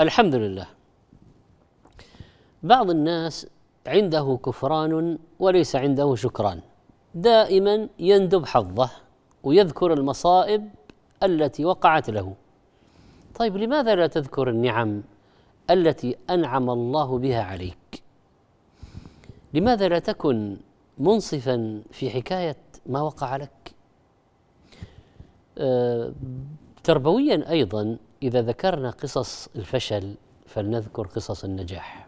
الحمد لله بعض الناس عنده كفران وليس عنده شكران دائما يندب حظه ويذكر المصائب التي وقعت له طيب لماذا لا تذكر النعم التي انعم الله بها عليك لماذا لا تكن منصفا في حكايه ما وقع لك أه تربويا ايضا إذا ذكرنا قصص الفشل فلنذكر قصص النجاح